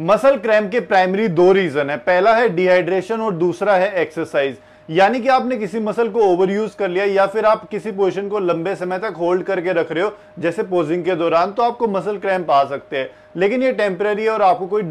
muscle cramp के primary दो reason है पहला है डिहाइड्रेशन और दूसरा है एक्सरसाइज यानी कि आपने किसी मसल को ओवर यूज कर लिया या फिर आप किसी पोजीशन को लंबे समय तक होल्ड करके रख रहे हो जैसे पोजिंग के दौरान तो आपको मसल क्रैम्प आ सकते हैं लेकिन ये टेम्परेरी है और आपको कोई